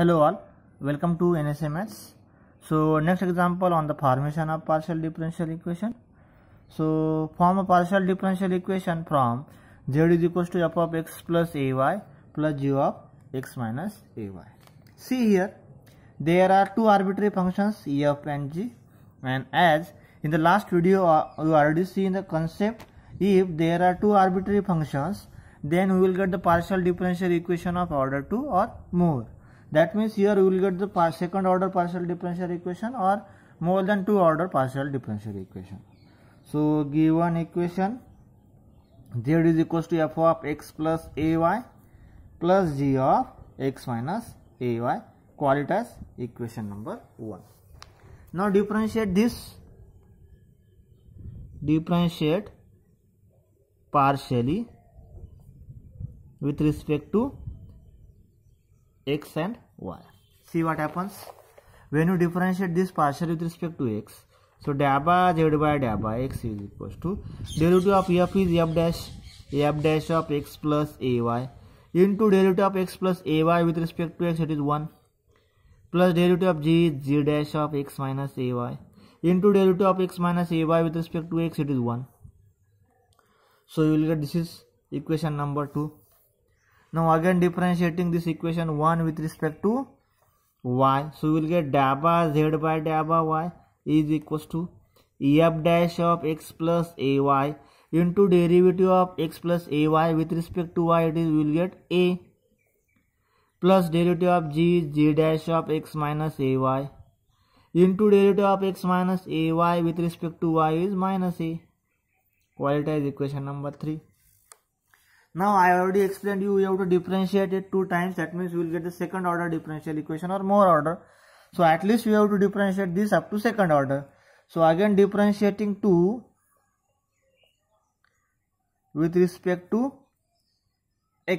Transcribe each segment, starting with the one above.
Hello all, welcome to NSMS. So next example on the formation of partial differential equation. So form a partial differential equation from z is equals to f of x plus ay plus g of x minus ay. See here, there are two arbitrary functions f and g and as in the last video uh, you already see the concept if there are two arbitrary functions then we will get the partial differential equation of order 2 or more that means here you will get the second order partial differential equation or more than two order partial differential equation so given equation z is equals to f of x plus ay plus g of x minus ay call it as equation number 1 now differentiate this differentiate partially with respect to x and y see what happens when you differentiate this partial with respect to x so dab by z by dab by x is equals to derivative of f is f dash f dash of x plus ay into derivative of x plus ay with respect to x it is 1 plus derivative of g is g dash of x minus ay into derivative of x minus ay with respect to x it is 1 so you will get this is equation number 2 now again differentiating this equation 1 with respect to y so we will get daba z by daba y is equals to f dash of x plus ay into derivative of x plus ay with respect to y it is we will get a plus derivative of g is g dash of x minus ay into derivative of x minus ay with respect to y is minus a Quality is equation number 3 now I already explained you, you have to differentiate it two times. That means you will get the second order differential equation or more order. So at least we have to differentiate this up to second order. So again differentiating 2 with respect to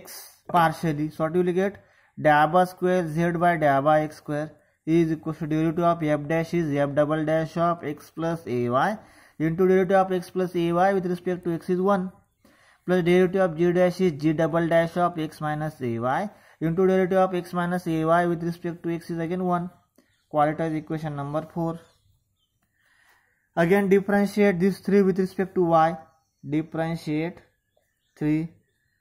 x partially. So what you will get? Daba square z by daba x square is equal to derivative of f dash is f double dash of x plus ay into derivative of x plus ay with respect to x is 1 plus derivative of g dash is g double dash of x minus ay into derivative of x minus ay with respect to x is again 1. Quadratize equation number 4. Again differentiate this 3 with respect to y. Differentiate 3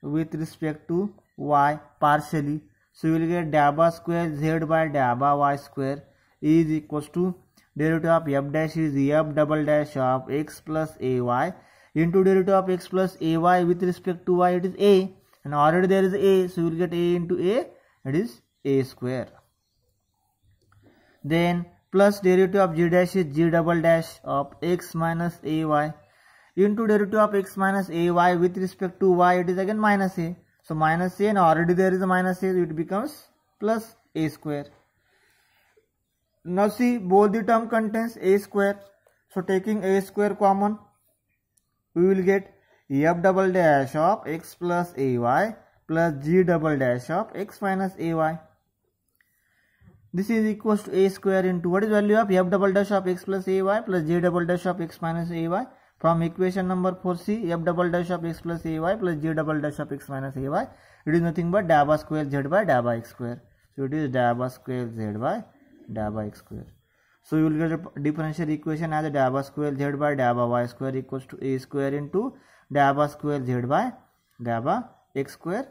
with respect to y partially. So you will get daba square z by daba y square is equals to derivative of f dash is f double dash of x plus ay into derivative of x plus ay with respect to y it is a and already there is a so you will get a into a it is a square then plus derivative of g dash is g double dash of x minus ay into derivative of x minus ay with respect to y it is again minus a so minus a and already there is a minus a so it becomes plus a square now see both the term contains a square so taking a square common we will get f double dash of x plus a y plus g double dash of x minus a y. This is equals to a square into what is value of f double dash of x plus a y plus g double dash of x minus a y from equation number four c f double dash of x plus a y plus g double dash of x minus a y. it is nothing but dab square z by dab x square. So it is dab square z by dab x square. So you will get a differential equation as daba square z by daba y square equals to a square into daba square z by daba x square.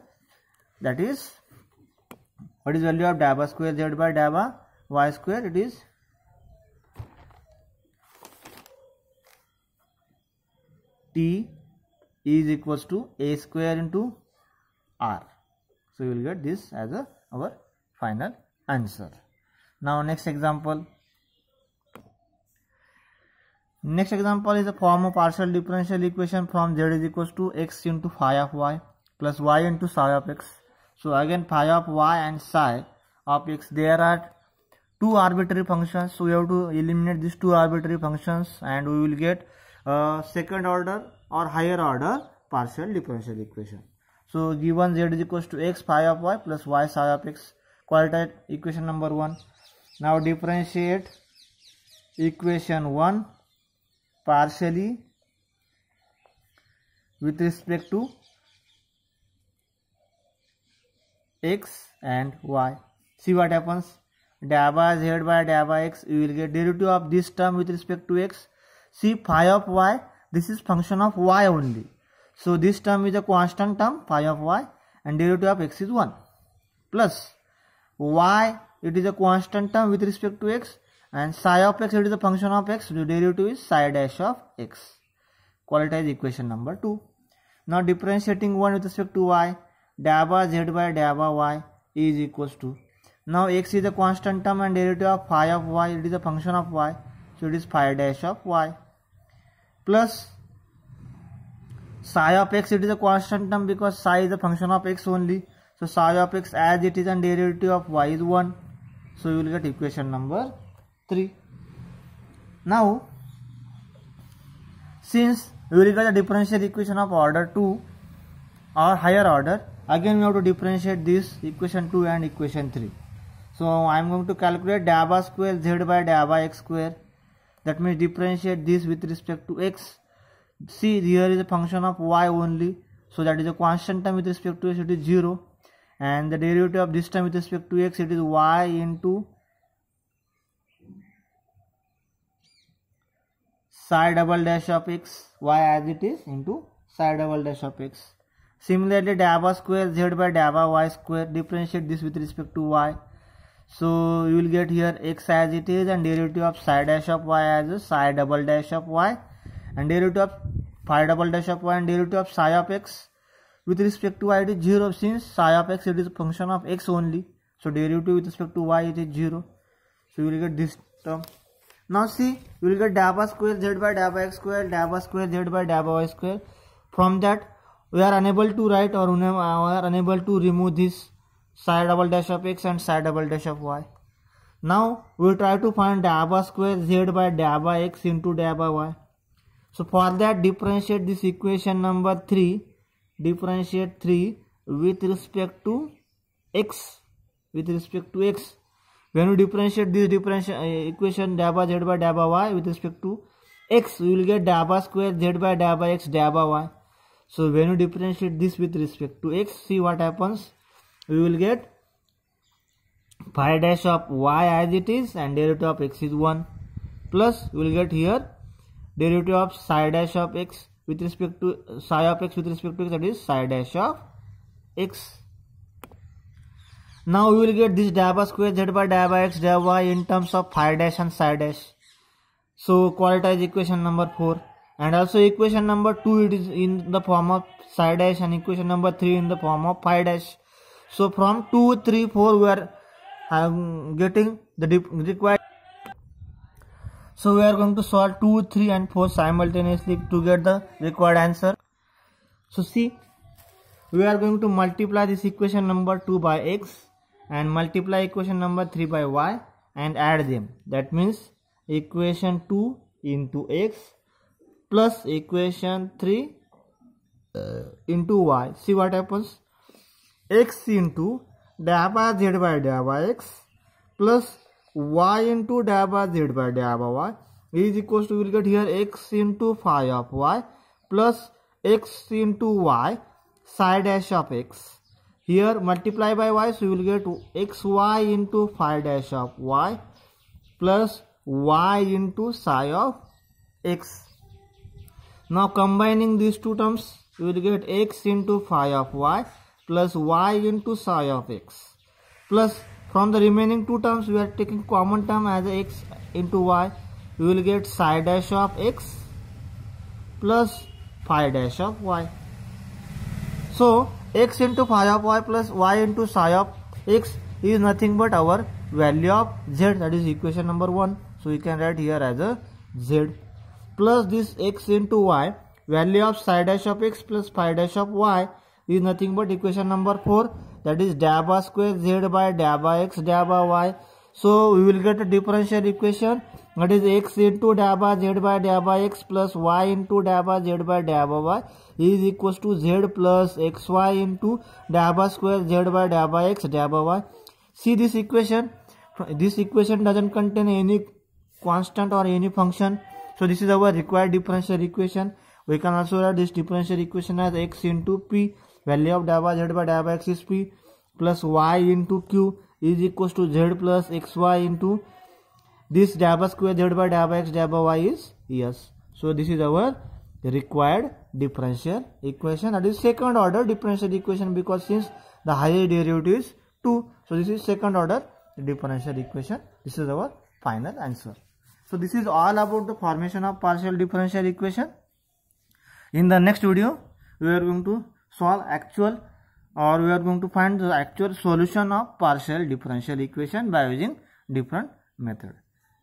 That is what is value of daba square z by daba y square? It is t is equals to a square into r. So you will get this as a, our final answer. Now next example. Next example is a form of partial differential equation from z is equals to x into phi of y plus y into psi of x. So again phi of y and psi of x there are two arbitrary functions so we have to eliminate these two arbitrary functions and we will get a second order or higher order partial differential equation. So given z is equals to x phi of y plus y psi of x quadratic equation number 1. Now differentiate equation 1 partially with respect to x and y see what happens daba z by x you will get derivative of this term with respect to x see phi of y this is function of y only so this term is a constant term phi of y and derivative of x is 1 plus y it is a constant term with respect to x and psi of x it is a function of x the derivative is psi dash of x Qualitative equation number 2 now differentiating one with respect to y by z by by y is equals to now x is a constant term and derivative of phi of y it is a function of y so it is phi dash of y plus psi of x it is a constant term because psi is a function of x only so psi of x as it is and derivative of y is 1 so you will get equation number 3 now since we will get a differential equation of order 2 or higher order again we have to differentiate this equation 2 and equation 3 so i am going to calculate daba square z by daba x square that means differentiate this with respect to x see here is a function of y only so that is a constant term with respect to x it is 0 and the derivative of this term with respect to x it is y into psi double dash of x y as it is into psi double dash of x. Similarly, dava square z by dava y square differentiate this with respect to y. So you will get here x as it is and derivative of psi dash of y as is psi double dash of y and derivative of phi double dash of y and derivative of psi of x with respect to y it is 0 since psi of x it is a function of x only. So derivative with respect to y it is 0. So you will get this term. Now see, you will get daba square z by daba x square, daba square z by daba y square. From that, we are unable to write or we are unable to remove this psi double dash of x and psi double dash of y. Now, we will try to find daba square z by daba x into daba y. So, for that, differentiate this equation number 3, differentiate 3 with respect to x, with respect to x. when you differentiate this differential uh, equation daba z by daba y with respect to x you will get daba square z by daba x by y so when you differentiate this with respect to x see what happens we will get phi dash of y as it is and derivative of x is 1 plus we will get here derivative of psi dash of x with respect to psi of x with respect to x that is psi dash of x now we will get this daba square z by daba x daba y in terms of phi dash and psi dash. So quadratize equation number 4 and also equation number 2 it is in the form of psi dash and equation number 3 in the form of phi dash. So from 2, 3, 4 we are um, getting the required. So we are going to solve 2, 3 and 4 simultaneously to get the required answer. So see we are going to multiply this equation number 2 by x and multiply equation number 3 by y and add them that means equation 2 into x plus equation 3 uh, into y see what happens x into dy by z by da by x plus y into dy by z by da by y is equals to we will get here x into phi of y plus x into y psi dash of x here multiply by y so you will get xy into phi dash of y plus y into psi of x now combining these two terms you will get x into phi of y plus y into psi of x plus from the remaining two terms we are taking common term as x into y you will get psi dash of x plus phi dash of y so x into phi of y plus y into psi of x is nothing but our value of z that is equation number 1 so we can write here as a z plus this x into y value of psi dash of x plus phi dash of y is nothing but equation number 4 that is daba square z by daba x daba y so we will get a differential equation that is x into daba z by daba x plus y into daba z by daba y is equals to z plus xy into daba square z by daba x daba y see this equation this equation doesn't contain any constant or any function so this is our required differential equation we can also write this differential equation as x into p value of daba z by daba x is p plus y into q is equals to z plus xy into this daba square z by daba x daba y is yes so this is our required differential equation that is second order differential equation because since the higher derivative is 2 so this is second order differential equation this is our final answer so this is all about the formation of partial differential equation in the next video we are going to solve actual or we are going to find the actual solution of partial differential equation by using different method